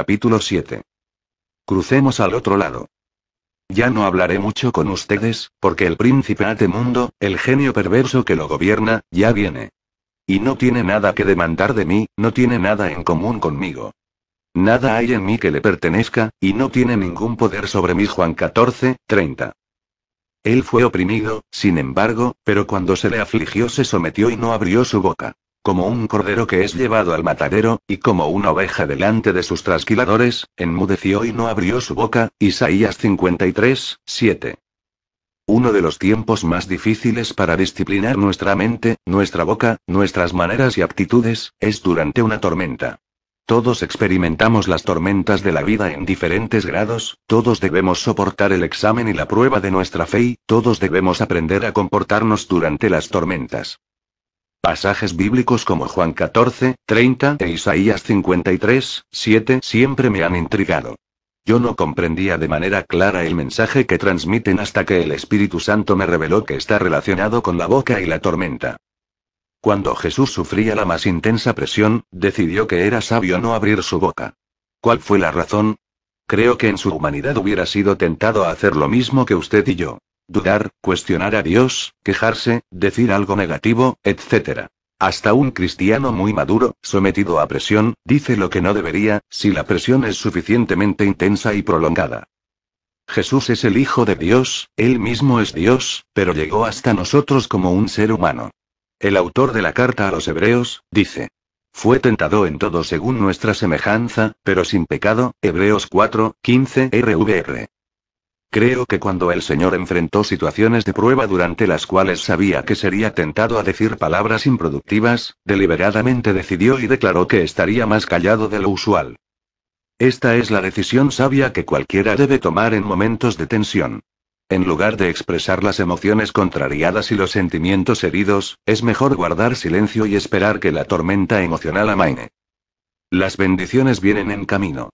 Capítulo 7. Crucemos al otro lado. Ya no hablaré mucho con ustedes, porque el príncipe Atemundo, el genio perverso que lo gobierna, ya viene. Y no tiene nada que demandar de mí, no tiene nada en común conmigo. Nada hay en mí que le pertenezca, y no tiene ningún poder sobre mí Juan 14, 30. Él fue oprimido, sin embargo, pero cuando se le afligió se sometió y no abrió su boca como un cordero que es llevado al matadero, y como una oveja delante de sus trasquiladores, enmudeció y no abrió su boca, Isaías 53, 7. Uno de los tiempos más difíciles para disciplinar nuestra mente, nuestra boca, nuestras maneras y aptitudes, es durante una tormenta. Todos experimentamos las tormentas de la vida en diferentes grados, todos debemos soportar el examen y la prueba de nuestra fe todos debemos aprender a comportarnos durante las tormentas. Pasajes bíblicos como Juan 14, 30 e Isaías 53, 7 siempre me han intrigado. Yo no comprendía de manera clara el mensaje que transmiten hasta que el Espíritu Santo me reveló que está relacionado con la boca y la tormenta. Cuando Jesús sufría la más intensa presión, decidió que era sabio no abrir su boca. ¿Cuál fue la razón? Creo que en su humanidad hubiera sido tentado a hacer lo mismo que usted y yo. Dudar, cuestionar a Dios, quejarse, decir algo negativo, etc. Hasta un cristiano muy maduro, sometido a presión, dice lo que no debería, si la presión es suficientemente intensa y prolongada. Jesús es el Hijo de Dios, Él mismo es Dios, pero llegó hasta nosotros como un ser humano. El autor de la carta a los Hebreos, dice, fue tentado en todo según nuestra semejanza, pero sin pecado, Hebreos 4, 15 RVR. Creo que cuando el señor enfrentó situaciones de prueba durante las cuales sabía que sería tentado a decir palabras improductivas, deliberadamente decidió y declaró que estaría más callado de lo usual. Esta es la decisión sabia que cualquiera debe tomar en momentos de tensión. En lugar de expresar las emociones contrariadas y los sentimientos heridos, es mejor guardar silencio y esperar que la tormenta emocional amaine. Las bendiciones vienen en camino.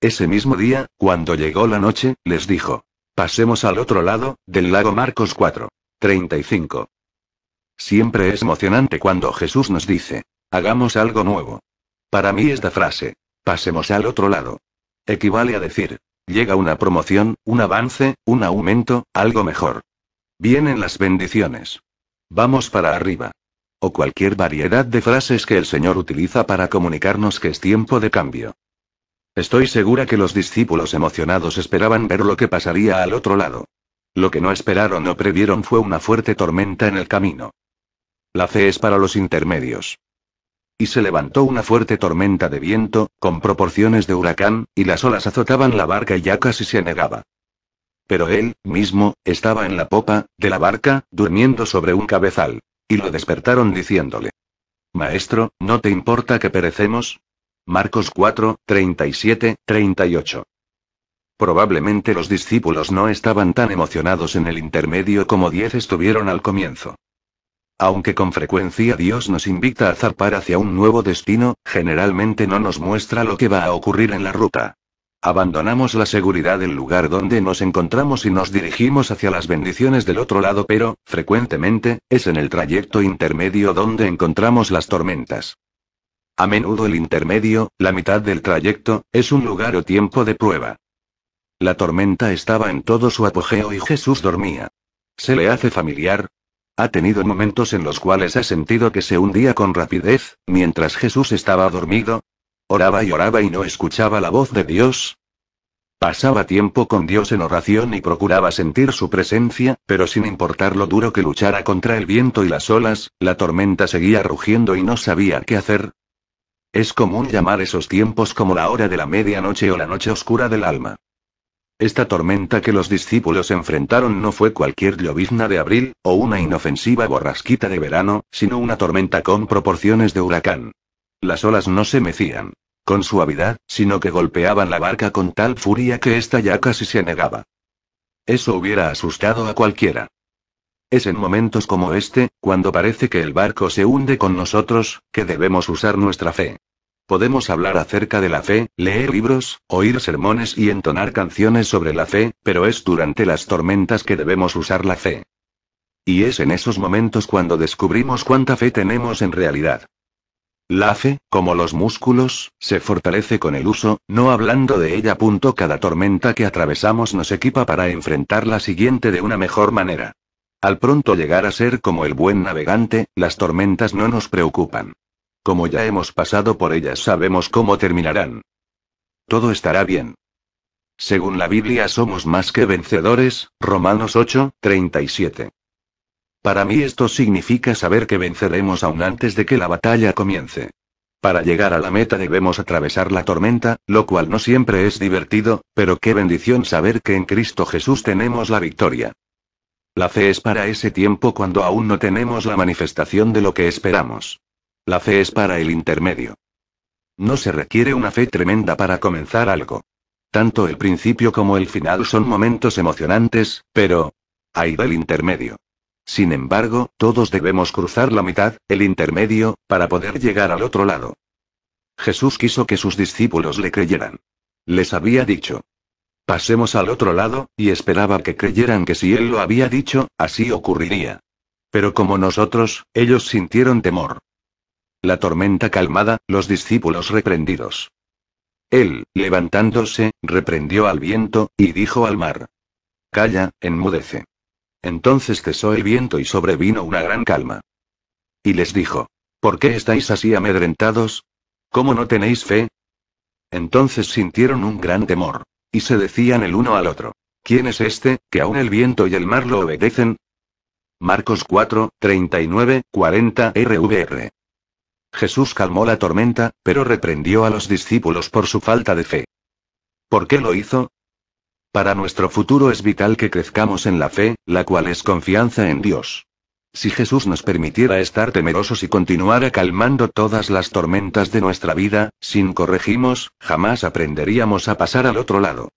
Ese mismo día, cuando llegó la noche, les dijo. Pasemos al otro lado, del lago Marcos 4. 35. Siempre es emocionante cuando Jesús nos dice, hagamos algo nuevo. Para mí esta frase, pasemos al otro lado, equivale a decir, llega una promoción, un avance, un aumento, algo mejor. Vienen las bendiciones. Vamos para arriba. O cualquier variedad de frases que el Señor utiliza para comunicarnos que es tiempo de cambio. Estoy segura que los discípulos emocionados esperaban ver lo que pasaría al otro lado. Lo que no esperaron o previeron fue una fuerte tormenta en el camino. La fe es para los intermedios. Y se levantó una fuerte tormenta de viento, con proporciones de huracán, y las olas azotaban la barca y ya casi se negaba. Pero él, mismo, estaba en la popa, de la barca, durmiendo sobre un cabezal. Y lo despertaron diciéndole. Maestro, ¿no te importa que perecemos? Marcos 4, 37, 38. Probablemente los discípulos no estaban tan emocionados en el intermedio como diez estuvieron al comienzo. Aunque con frecuencia Dios nos invita a zarpar hacia un nuevo destino, generalmente no nos muestra lo que va a ocurrir en la ruta. Abandonamos la seguridad del lugar donde nos encontramos y nos dirigimos hacia las bendiciones del otro lado, pero, frecuentemente, es en el trayecto intermedio donde encontramos las tormentas. A menudo el intermedio, la mitad del trayecto, es un lugar o tiempo de prueba. La tormenta estaba en todo su apogeo y Jesús dormía. ¿Se le hace familiar? Ha tenido momentos en los cuales ha sentido que se hundía con rapidez, mientras Jesús estaba dormido. Oraba y oraba y no escuchaba la voz de Dios, Pasaba tiempo con Dios en oración y procuraba sentir su presencia, pero sin importar lo duro que luchara contra el viento y las olas, la tormenta seguía rugiendo y no sabía qué hacer, es común llamar esos tiempos como la hora de la medianoche o la noche oscura del alma. Esta tormenta que los discípulos enfrentaron no fue cualquier llovizna de abril, o una inofensiva borrasquita de verano, sino una tormenta con proporciones de huracán. Las olas no se mecían con suavidad, sino que golpeaban la barca con tal furia que ésta ya casi se negaba. Eso hubiera asustado a cualquiera. Es en momentos como este, cuando parece que el barco se hunde con nosotros, que debemos usar nuestra fe. Podemos hablar acerca de la fe, leer libros, oír sermones y entonar canciones sobre la fe, pero es durante las tormentas que debemos usar la fe. Y es en esos momentos cuando descubrimos cuánta fe tenemos en realidad. La fe, como los músculos, se fortalece con el uso, no hablando de ella. Cada tormenta que atravesamos nos equipa para enfrentar la siguiente de una mejor manera. Al pronto llegar a ser como el buen navegante, las tormentas no nos preocupan. Como ya hemos pasado por ellas sabemos cómo terminarán. Todo estará bien. Según la Biblia somos más que vencedores, Romanos 8, 37. Para mí esto significa saber que venceremos aún antes de que la batalla comience. Para llegar a la meta debemos atravesar la tormenta, lo cual no siempre es divertido, pero qué bendición saber que en Cristo Jesús tenemos la victoria. La fe es para ese tiempo cuando aún no tenemos la manifestación de lo que esperamos. La fe es para el intermedio. No se requiere una fe tremenda para comenzar algo. Tanto el principio como el final son momentos emocionantes, pero... hay del intermedio. Sin embargo, todos debemos cruzar la mitad, el intermedio, para poder llegar al otro lado. Jesús quiso que sus discípulos le creyeran. Les había dicho, Pasemos al otro lado, y esperaba que creyeran que si él lo había dicho, así ocurriría. Pero como nosotros, ellos sintieron temor. La tormenta calmada, los discípulos reprendidos. Él, levantándose, reprendió al viento, y dijo al mar. Calla, enmudece. Entonces cesó el viento y sobrevino una gran calma. Y les dijo, ¿por qué estáis así amedrentados? ¿Cómo no tenéis fe? Entonces sintieron un gran temor. Y se decían el uno al otro. ¿Quién es este, que aún el viento y el mar lo obedecen? Marcos 4, 39, 40 RVR. Jesús calmó la tormenta, pero reprendió a los discípulos por su falta de fe. ¿Por qué lo hizo? Para nuestro futuro es vital que crezcamos en la fe, la cual es confianza en Dios. Si Jesús nos permitiera estar temerosos y continuara calmando todas las tormentas de nuestra vida, sin corregimos, jamás aprenderíamos a pasar al otro lado.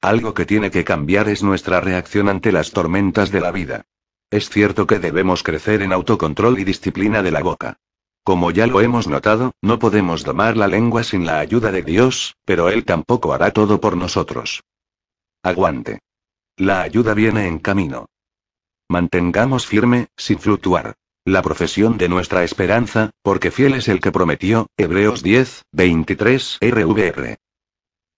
Algo que tiene que cambiar es nuestra reacción ante las tormentas de la vida. Es cierto que debemos crecer en autocontrol y disciplina de la boca. Como ya lo hemos notado, no podemos domar la lengua sin la ayuda de Dios, pero Él tampoco hará todo por nosotros. Aguante. La ayuda viene en camino. Mantengamos firme, sin fluctuar. La profesión de nuestra esperanza, porque fiel es el que prometió, Hebreos 10, 23 RVR.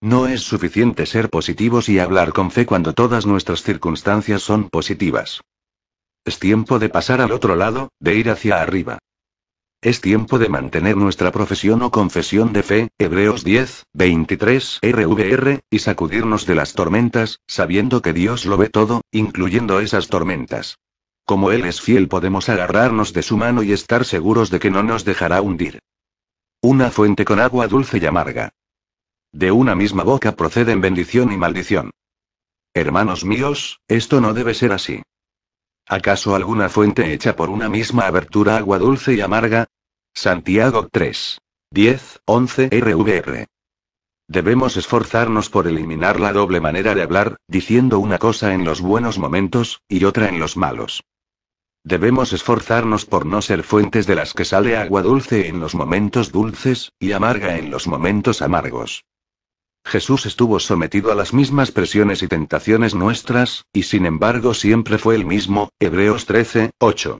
No es suficiente ser positivos y hablar con fe cuando todas nuestras circunstancias son positivas. Es tiempo de pasar al otro lado, de ir hacia arriba. Es tiempo de mantener nuestra profesión o confesión de fe, Hebreos 10, 23 RVR, y sacudirnos de las tormentas, sabiendo que Dios lo ve todo, incluyendo esas tormentas. Como Él es fiel podemos agarrarnos de su mano y estar seguros de que no nos dejará hundir. Una fuente con agua dulce y amarga. De una misma boca proceden bendición y maldición. Hermanos míos, esto no debe ser así. ¿Acaso alguna fuente hecha por una misma abertura agua dulce y amarga? Santiago 3. 10, 11 RVR. Debemos esforzarnos por eliminar la doble manera de hablar, diciendo una cosa en los buenos momentos, y otra en los malos. Debemos esforzarnos por no ser fuentes de las que sale agua dulce en los momentos dulces, y amarga en los momentos amargos. Jesús estuvo sometido a las mismas presiones y tentaciones nuestras, y sin embargo siempre fue el mismo, Hebreos 13, 8.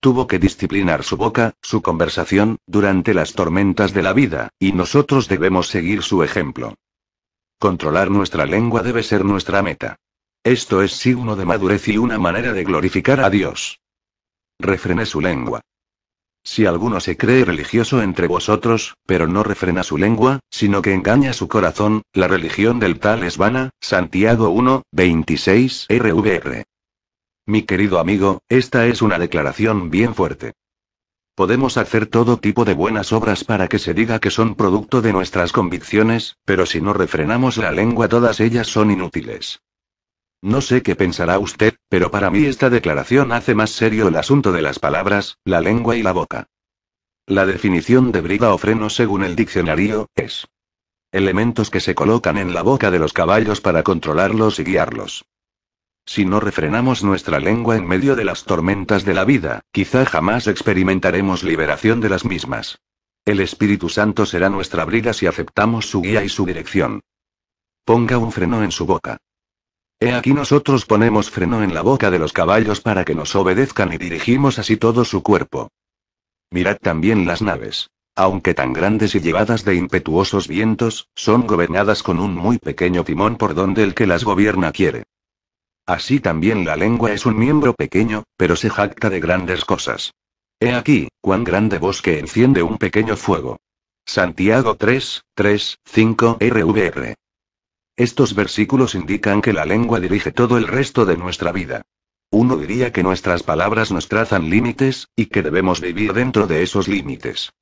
Tuvo que disciplinar su boca, su conversación, durante las tormentas de la vida, y nosotros debemos seguir su ejemplo. Controlar nuestra lengua debe ser nuestra meta. Esto es signo de madurez y una manera de glorificar a Dios. Refrené su lengua. Si alguno se cree religioso entre vosotros, pero no refrena su lengua, sino que engaña su corazón, la religión del tal es vana, Santiago 1, 26 RVR. Mi querido amigo, esta es una declaración bien fuerte. Podemos hacer todo tipo de buenas obras para que se diga que son producto de nuestras convicciones, pero si no refrenamos la lengua todas ellas son inútiles. No sé qué pensará usted, pero para mí esta declaración hace más serio el asunto de las palabras, la lengua y la boca. La definición de brida o freno según el diccionario, es elementos que se colocan en la boca de los caballos para controlarlos y guiarlos. Si no refrenamos nuestra lengua en medio de las tormentas de la vida, quizá jamás experimentaremos liberación de las mismas. El Espíritu Santo será nuestra brida si aceptamos su guía y su dirección. Ponga un freno en su boca. He aquí nosotros ponemos freno en la boca de los caballos para que nos obedezcan y dirigimos así todo su cuerpo. Mirad también las naves. Aunque tan grandes y llevadas de impetuosos vientos, son gobernadas con un muy pequeño timón por donde el que las gobierna quiere. Así también la lengua es un miembro pequeño, pero se jacta de grandes cosas. He aquí, cuán grande bosque enciende un pequeño fuego. Santiago 3, 3, 5 RVR. Estos versículos indican que la lengua dirige todo el resto de nuestra vida. Uno diría que nuestras palabras nos trazan límites, y que debemos vivir dentro de esos límites.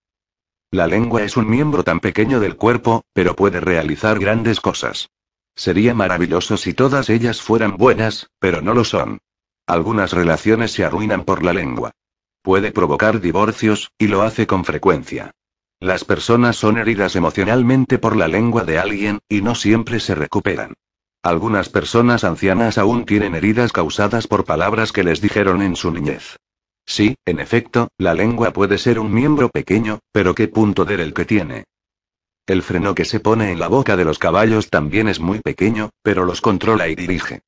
La lengua es un miembro tan pequeño del cuerpo, pero puede realizar grandes cosas. Sería maravilloso si todas ellas fueran buenas, pero no lo son. Algunas relaciones se arruinan por la lengua. Puede provocar divorcios, y lo hace con frecuencia. Las personas son heridas emocionalmente por la lengua de alguien, y no siempre se recuperan. Algunas personas ancianas aún tienen heridas causadas por palabras que les dijeron en su niñez. Sí, en efecto, la lengua puede ser un miembro pequeño, pero qué punto de el que tiene. El freno que se pone en la boca de los caballos también es muy pequeño, pero los controla y dirige.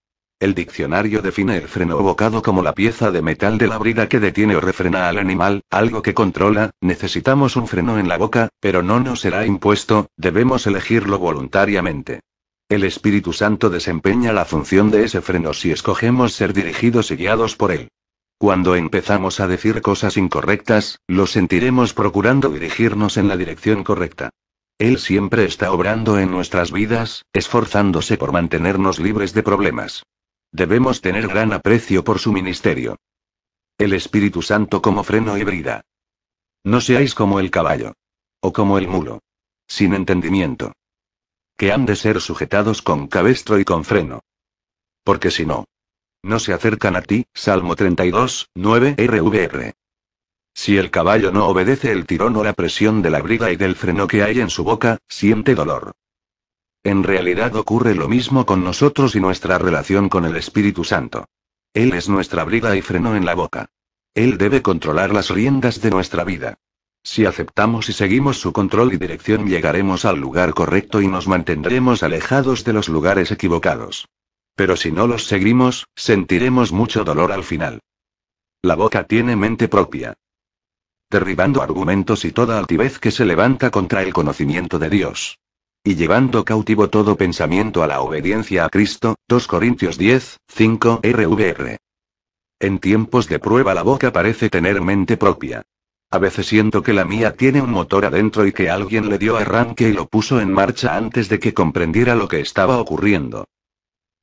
El diccionario define el freno bocado como la pieza de metal de la brida que detiene o refrena al animal, algo que controla, necesitamos un freno en la boca, pero no nos será impuesto, debemos elegirlo voluntariamente. El Espíritu Santo desempeña la función de ese freno si escogemos ser dirigidos y guiados por él. Cuando empezamos a decir cosas incorrectas, lo sentiremos procurando dirigirnos en la dirección correcta. Él siempre está obrando en nuestras vidas, esforzándose por mantenernos libres de problemas. Debemos tener gran aprecio por su ministerio. El Espíritu Santo como freno y brida. No seáis como el caballo. O como el mulo. Sin entendimiento. Que han de ser sujetados con cabestro y con freno. Porque si no. No se acercan a ti, Salmo 32, 9 RVR. Si el caballo no obedece el tirón o la presión de la brida y del freno que hay en su boca, siente dolor. En realidad ocurre lo mismo con nosotros y nuestra relación con el Espíritu Santo. Él es nuestra brida y freno en la boca. Él debe controlar las riendas de nuestra vida. Si aceptamos y seguimos su control y dirección llegaremos al lugar correcto y nos mantendremos alejados de los lugares equivocados. Pero si no los seguimos, sentiremos mucho dolor al final. La boca tiene mente propia. Derribando argumentos y toda altivez que se levanta contra el conocimiento de Dios y llevando cautivo todo pensamiento a la obediencia a Cristo, 2 Corintios 10, 5 RVR. En tiempos de prueba la boca parece tener mente propia. A veces siento que la mía tiene un motor adentro y que alguien le dio arranque y lo puso en marcha antes de que comprendiera lo que estaba ocurriendo.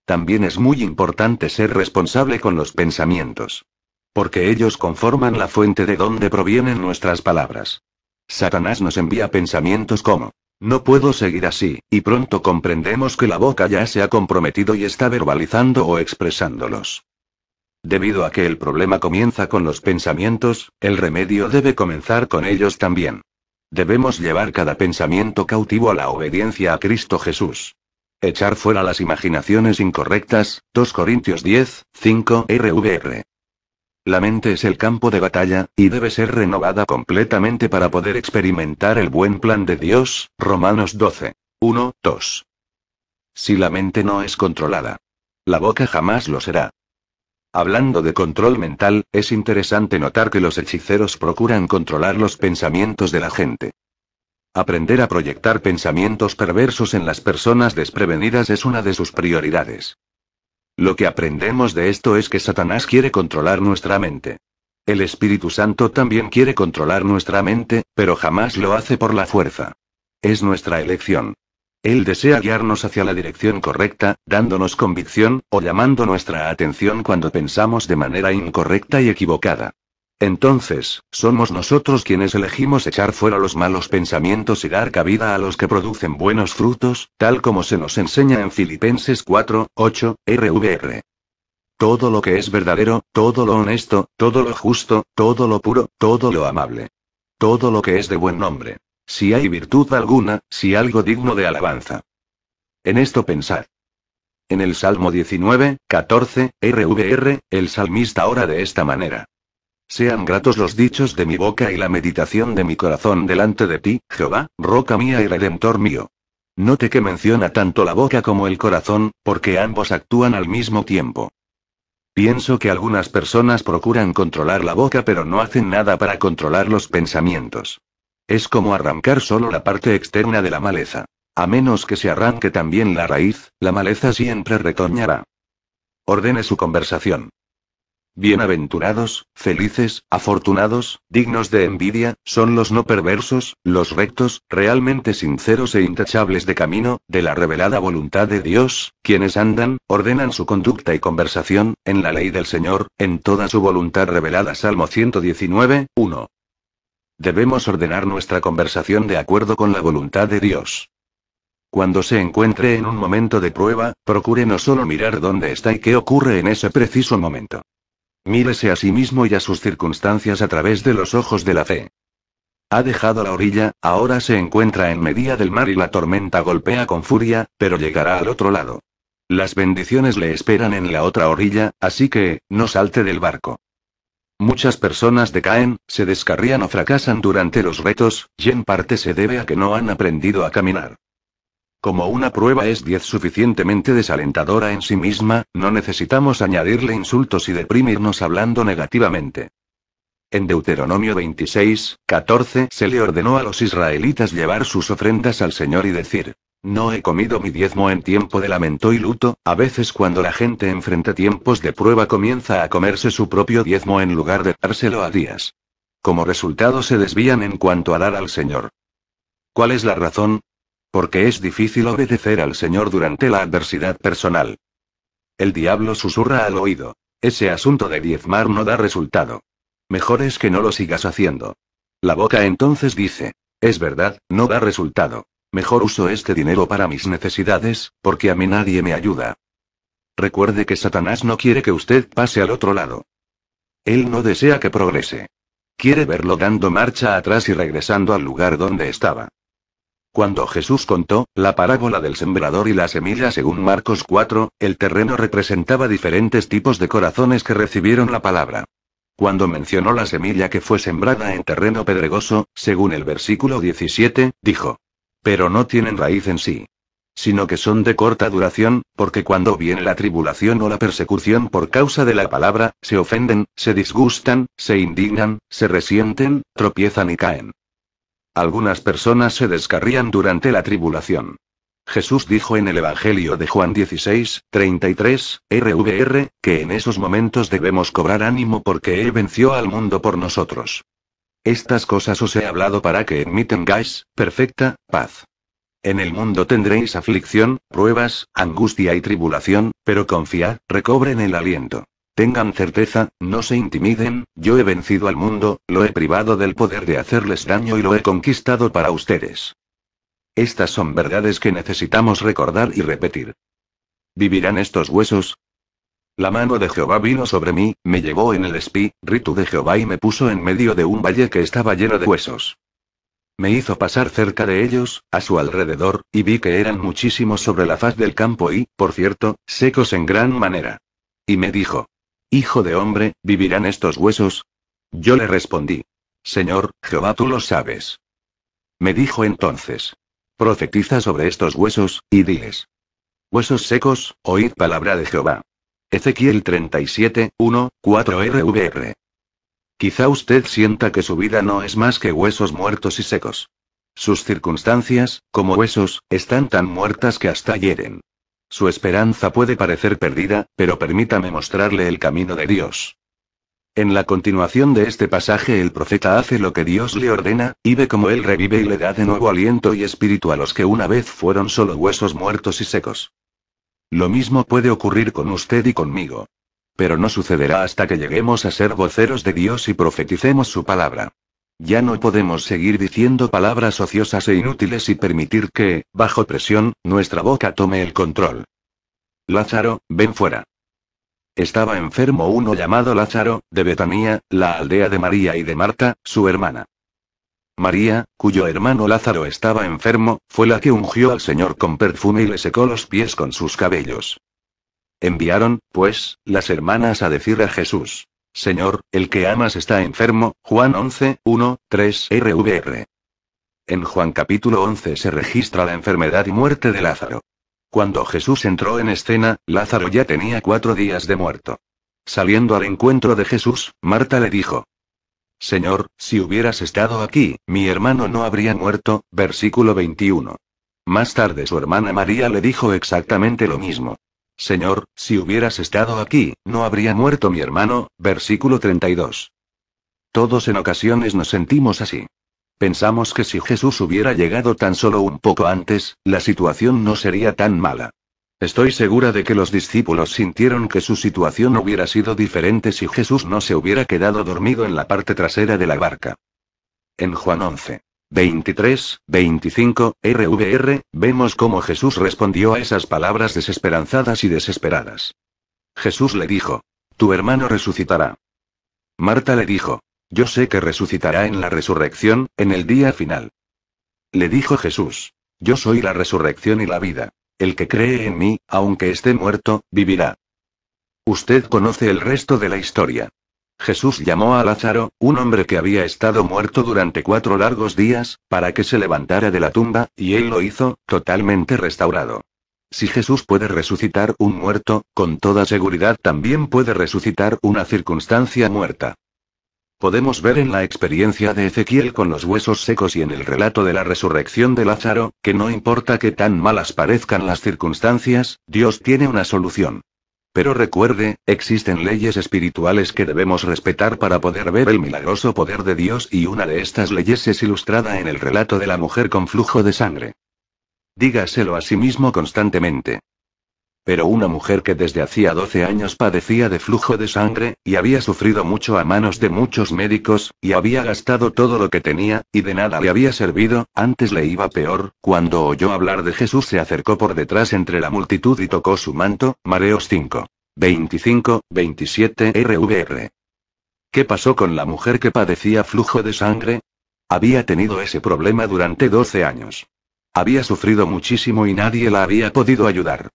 También es muy importante ser responsable con los pensamientos. Porque ellos conforman la fuente de donde provienen nuestras palabras. Satanás nos envía pensamientos como, no puedo seguir así, y pronto comprendemos que la boca ya se ha comprometido y está verbalizando o expresándolos. Debido a que el problema comienza con los pensamientos, el remedio debe comenzar con ellos también. Debemos llevar cada pensamiento cautivo a la obediencia a Cristo Jesús. Echar fuera las imaginaciones incorrectas, 2 Corintios 10, 5 RVR. La mente es el campo de batalla, y debe ser renovada completamente para poder experimentar el buen plan de Dios. Romanos 12. 1, 2. Si la mente no es controlada, la boca jamás lo será. Hablando de control mental, es interesante notar que los hechiceros procuran controlar los pensamientos de la gente. Aprender a proyectar pensamientos perversos en las personas desprevenidas es una de sus prioridades. Lo que aprendemos de esto es que Satanás quiere controlar nuestra mente. El Espíritu Santo también quiere controlar nuestra mente, pero jamás lo hace por la fuerza. Es nuestra elección. Él desea guiarnos hacia la dirección correcta, dándonos convicción, o llamando nuestra atención cuando pensamos de manera incorrecta y equivocada. Entonces, somos nosotros quienes elegimos echar fuera los malos pensamientos y dar cabida a los que producen buenos frutos, tal como se nos enseña en Filipenses 4, 8, RVR. Todo lo que es verdadero, todo lo honesto, todo lo justo, todo lo puro, todo lo amable. Todo lo que es de buen nombre. Si hay virtud alguna, si algo digno de alabanza. En esto pensad. En el Salmo 19, 14, RVR, el salmista ora de esta manera. Sean gratos los dichos de mi boca y la meditación de mi corazón delante de ti, Jehová, roca mía y redentor mío. Note que menciona tanto la boca como el corazón, porque ambos actúan al mismo tiempo. Pienso que algunas personas procuran controlar la boca pero no hacen nada para controlar los pensamientos. Es como arrancar solo la parte externa de la maleza. A menos que se arranque también la raíz, la maleza siempre retoñará. Ordene su conversación. Bienaventurados, felices, afortunados, dignos de envidia, son los no perversos, los rectos, realmente sinceros e intachables de camino, de la revelada voluntad de Dios, quienes andan, ordenan su conducta y conversación, en la ley del Señor, en toda su voluntad revelada. Salmo 119, 1. Debemos ordenar nuestra conversación de acuerdo con la voluntad de Dios. Cuando se encuentre en un momento de prueba, procure no solo mirar dónde está y qué ocurre en ese preciso momento Mírese a sí mismo y a sus circunstancias a través de los ojos de la fe. Ha dejado la orilla, ahora se encuentra en media del mar y la tormenta golpea con furia, pero llegará al otro lado. Las bendiciones le esperan en la otra orilla, así que, no salte del barco. Muchas personas decaen, se descarrían o fracasan durante los retos, y en parte se debe a que no han aprendido a caminar. Como una prueba es diez suficientemente desalentadora en sí misma, no necesitamos añadirle insultos y deprimirnos hablando negativamente. En Deuteronomio 26, 14 se le ordenó a los israelitas llevar sus ofrendas al Señor y decir, no he comido mi diezmo en tiempo de lamento y luto, a veces cuando la gente enfrenta tiempos de prueba comienza a comerse su propio diezmo en lugar de dárselo a días. Como resultado se desvían en cuanto a dar al Señor. ¿Cuál es la razón? Porque es difícil obedecer al Señor durante la adversidad personal. El diablo susurra al oído. Ese asunto de diezmar no da resultado. Mejor es que no lo sigas haciendo. La boca entonces dice, es verdad, no da resultado. Mejor uso este dinero para mis necesidades, porque a mí nadie me ayuda. Recuerde que Satanás no quiere que usted pase al otro lado. Él no desea que progrese. Quiere verlo dando marcha atrás y regresando al lugar donde estaba. Cuando Jesús contó, la parábola del sembrador y la semilla según Marcos 4, el terreno representaba diferentes tipos de corazones que recibieron la palabra. Cuando mencionó la semilla que fue sembrada en terreno pedregoso, según el versículo 17, dijo, pero no tienen raíz en sí sino que son de corta duración, porque cuando viene la tribulación o la persecución por causa de la palabra, se ofenden, se disgustan, se indignan, se resienten, tropiezan y caen. Algunas personas se descarrían durante la tribulación. Jesús dijo en el Evangelio de Juan 16, 33, RVR, que en esos momentos debemos cobrar ánimo porque Él venció al mundo por nosotros. Estas cosas os he hablado para que en perfecta paz. En el mundo tendréis aflicción, pruebas, angustia y tribulación, pero confiad, recobren el aliento. Tengan certeza, no se intimiden, yo he vencido al mundo, lo he privado del poder de hacerles daño y lo he conquistado para ustedes. Estas son verdades que necesitamos recordar y repetir. ¿Vivirán estos huesos? La mano de Jehová vino sobre mí, me llevó en el espí, ritu de Jehová y me puso en medio de un valle que estaba lleno de huesos. Me hizo pasar cerca de ellos, a su alrededor, y vi que eran muchísimos sobre la faz del campo y, por cierto, secos en gran manera. Y me dijo, Hijo de hombre, ¿vivirán estos huesos? Yo le respondí. Señor, Jehová, tú lo sabes. Me dijo entonces. Profetiza sobre estos huesos, y diles. Huesos secos, oíd palabra de Jehová. Ezequiel 37, 1, 4 RVR. Quizá usted sienta que su vida no es más que huesos muertos y secos. Sus circunstancias, como huesos, están tan muertas que hasta hieren. Su esperanza puede parecer perdida, pero permítame mostrarle el camino de Dios. En la continuación de este pasaje el profeta hace lo que Dios le ordena, y ve como él revive y le da de nuevo aliento y espíritu a los que una vez fueron solo huesos muertos y secos. Lo mismo puede ocurrir con usted y conmigo. Pero no sucederá hasta que lleguemos a ser voceros de Dios y profeticemos su palabra. Ya no podemos seguir diciendo palabras ociosas e inútiles y permitir que, bajo presión, nuestra boca tome el control. Lázaro, ven fuera. Estaba enfermo uno llamado Lázaro, de Betanía, la aldea de María y de Marta, su hermana. María, cuyo hermano Lázaro estaba enfermo, fue la que ungió al Señor con perfume y le secó los pies con sus cabellos. Enviaron, pues, las hermanas a decir a Jesús, Señor, el que amas está enfermo, Juan 11, 3 RVR. En Juan capítulo 11 se registra la enfermedad y muerte de Lázaro. Cuando Jesús entró en escena, Lázaro ya tenía cuatro días de muerto. Saliendo al encuentro de Jesús, Marta le dijo, Señor, si hubieras estado aquí, mi hermano no habría muerto, versículo 21. Más tarde su hermana María le dijo exactamente lo mismo. Señor, si hubieras estado aquí, no habría muerto mi hermano, versículo 32. Todos en ocasiones nos sentimos así. Pensamos que si Jesús hubiera llegado tan solo un poco antes, la situación no sería tan mala. Estoy segura de que los discípulos sintieron que su situación hubiera sido diferente si Jesús no se hubiera quedado dormido en la parte trasera de la barca. En Juan 11. 23, 25, RVR, vemos cómo Jesús respondió a esas palabras desesperanzadas y desesperadas. Jesús le dijo, Tu hermano resucitará. Marta le dijo, Yo sé que resucitará en la resurrección, en el día final. Le dijo Jesús, Yo soy la resurrección y la vida. El que cree en mí, aunque esté muerto, vivirá. Usted conoce el resto de la historia. Jesús llamó a Lázaro, un hombre que había estado muerto durante cuatro largos días, para que se levantara de la tumba, y él lo hizo, totalmente restaurado. Si Jesús puede resucitar un muerto, con toda seguridad también puede resucitar una circunstancia muerta. Podemos ver en la experiencia de Ezequiel con los huesos secos y en el relato de la resurrección de Lázaro, que no importa que tan malas parezcan las circunstancias, Dios tiene una solución. Pero recuerde, existen leyes espirituales que debemos respetar para poder ver el milagroso poder de Dios y una de estas leyes es ilustrada en el relato de la mujer con flujo de sangre. Dígaselo a sí mismo constantemente pero una mujer que desde hacía 12 años padecía de flujo de sangre, y había sufrido mucho a manos de muchos médicos, y había gastado todo lo que tenía, y de nada le había servido, antes le iba peor, cuando oyó hablar de Jesús se acercó por detrás entre la multitud y tocó su manto, Mareos 5. 25, 27 RVR. ¿Qué pasó con la mujer que padecía flujo de sangre? Había tenido ese problema durante 12 años. Había sufrido muchísimo y nadie la había podido ayudar.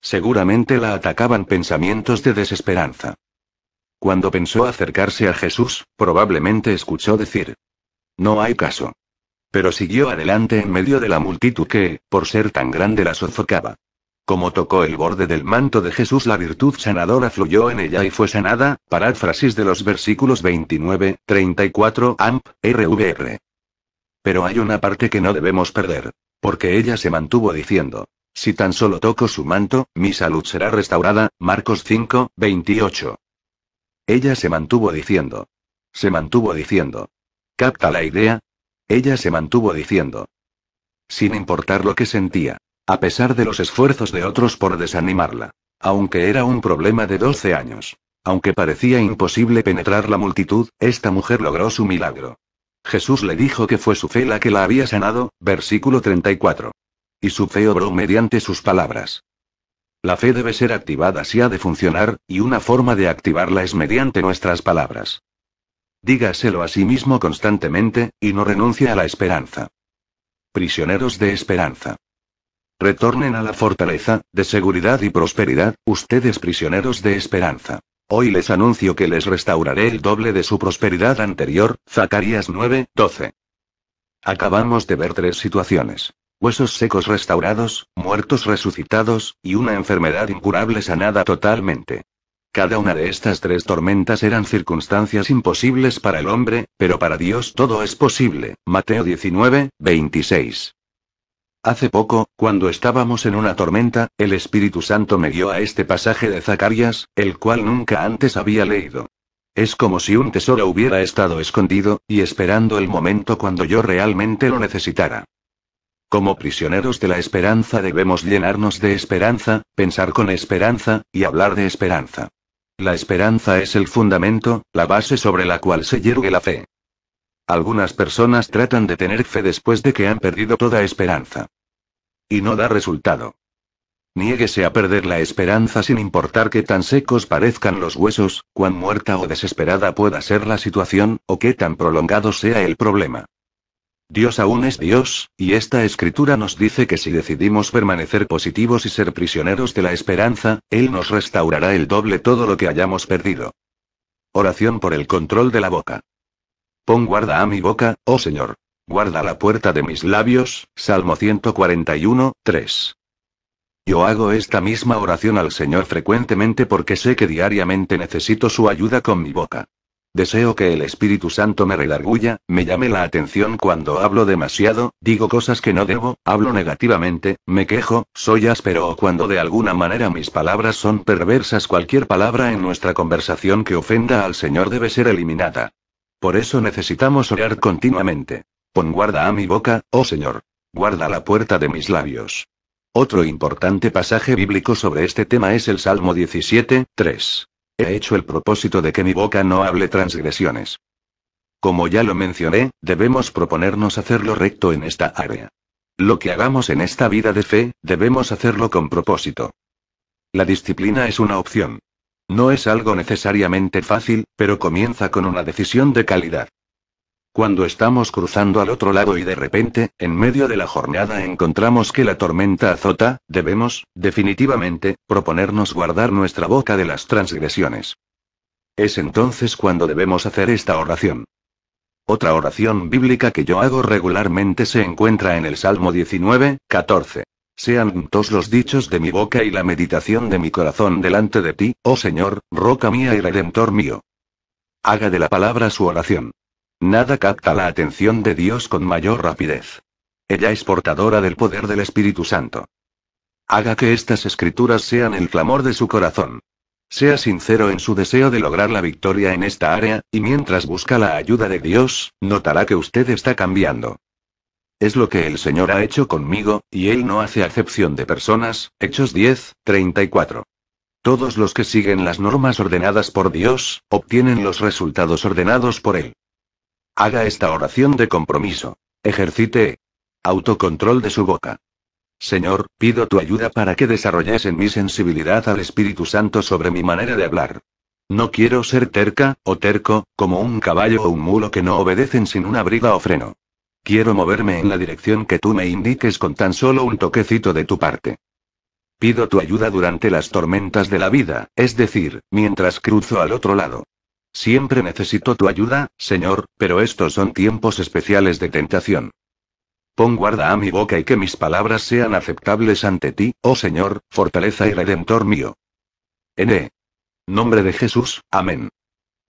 Seguramente la atacaban pensamientos de desesperanza. Cuando pensó acercarse a Jesús, probablemente escuchó decir, No hay caso. Pero siguió adelante en medio de la multitud que, por ser tan grande, la sofocaba. Como tocó el borde del manto de Jesús, la virtud sanadora fluyó en ella y fue sanada, paráfrasis de los versículos 29, 34, AMP, RVR. Pero hay una parte que no debemos perder. Porque ella se mantuvo diciendo, si tan solo toco su manto, mi salud será restaurada. Marcos 5, 28. Ella se mantuvo diciendo. Se mantuvo diciendo. ¿Capta la idea? Ella se mantuvo diciendo. Sin importar lo que sentía. A pesar de los esfuerzos de otros por desanimarla. Aunque era un problema de 12 años. Aunque parecía imposible penetrar la multitud, esta mujer logró su milagro. Jesús le dijo que fue su fe la que la había sanado, versículo 34. Y su fe obró mediante sus palabras. La fe debe ser activada si ha de funcionar, y una forma de activarla es mediante nuestras palabras. Dígaselo a sí mismo constantemente, y no renuncie a la esperanza. Prisioneros de esperanza. Retornen a la fortaleza, de seguridad y prosperidad, ustedes prisioneros de esperanza. Hoy les anuncio que les restauraré el doble de su prosperidad anterior, Zacarías 9, 12. Acabamos de ver tres situaciones. Huesos secos restaurados, muertos resucitados, y una enfermedad incurable sanada totalmente. Cada una de estas tres tormentas eran circunstancias imposibles para el hombre, pero para Dios todo es posible. Mateo 19, 26. Hace poco, cuando estábamos en una tormenta, el Espíritu Santo me dio a este pasaje de Zacarias, el cual nunca antes había leído. Es como si un tesoro hubiera estado escondido, y esperando el momento cuando yo realmente lo necesitara. Como prisioneros de la esperanza debemos llenarnos de esperanza, pensar con esperanza, y hablar de esperanza. La esperanza es el fundamento, la base sobre la cual se yergue la fe. Algunas personas tratan de tener fe después de que han perdido toda esperanza. Y no da resultado. Niéguese a perder la esperanza sin importar que tan secos parezcan los huesos, cuán muerta o desesperada pueda ser la situación, o qué tan prolongado sea el problema. Dios aún es Dios, y esta escritura nos dice que si decidimos permanecer positivos y ser prisioneros de la esperanza, Él nos restaurará el doble todo lo que hayamos perdido. Oración por el control de la boca. Pon guarda a mi boca, oh Señor. Guarda la puerta de mis labios, Salmo 141, 3. Yo hago esta misma oración al Señor frecuentemente porque sé que diariamente necesito su ayuda con mi boca. Deseo que el Espíritu Santo me redarguya, me llame la atención cuando hablo demasiado, digo cosas que no debo, hablo negativamente, me quejo, soy áspero o cuando de alguna manera mis palabras son perversas. Cualquier palabra en nuestra conversación que ofenda al Señor debe ser eliminada. Por eso necesitamos orar continuamente. Pon guarda a mi boca, oh Señor. Guarda la puerta de mis labios. Otro importante pasaje bíblico sobre este tema es el Salmo 17, 3. He hecho el propósito de que mi boca no hable transgresiones. Como ya lo mencioné, debemos proponernos hacerlo recto en esta área. Lo que hagamos en esta vida de fe, debemos hacerlo con propósito. La disciplina es una opción. No es algo necesariamente fácil, pero comienza con una decisión de calidad. Cuando estamos cruzando al otro lado y de repente, en medio de la jornada encontramos que la tormenta azota, debemos, definitivamente, proponernos guardar nuestra boca de las transgresiones. Es entonces cuando debemos hacer esta oración. Otra oración bíblica que yo hago regularmente se encuentra en el Salmo 19, 14. Sean todos los dichos de mi boca y la meditación de mi corazón delante de ti, oh Señor, roca mía y redentor mío. Haga de la palabra su oración. Nada capta la atención de Dios con mayor rapidez. Ella es portadora del poder del Espíritu Santo. Haga que estas escrituras sean el clamor de su corazón. Sea sincero en su deseo de lograr la victoria en esta área, y mientras busca la ayuda de Dios, notará que usted está cambiando. Es lo que el Señor ha hecho conmigo, y Él no hace acepción de personas. Hechos 10, 34. Todos los que siguen las normas ordenadas por Dios, obtienen los resultados ordenados por Él. Haga esta oración de compromiso. Ejercite autocontrol de su boca. Señor, pido tu ayuda para que desarrolles en mi sensibilidad al Espíritu Santo sobre mi manera de hablar. No quiero ser terca, o terco, como un caballo o un mulo que no obedecen sin una briga o freno. Quiero moverme en la dirección que tú me indiques con tan solo un toquecito de tu parte. Pido tu ayuda durante las tormentas de la vida, es decir, mientras cruzo al otro lado. Siempre necesito tu ayuda, Señor, pero estos son tiempos especiales de tentación. Pon guarda a mi boca y que mis palabras sean aceptables ante ti, oh Señor, fortaleza y redentor mío. N. nombre de Jesús, amén.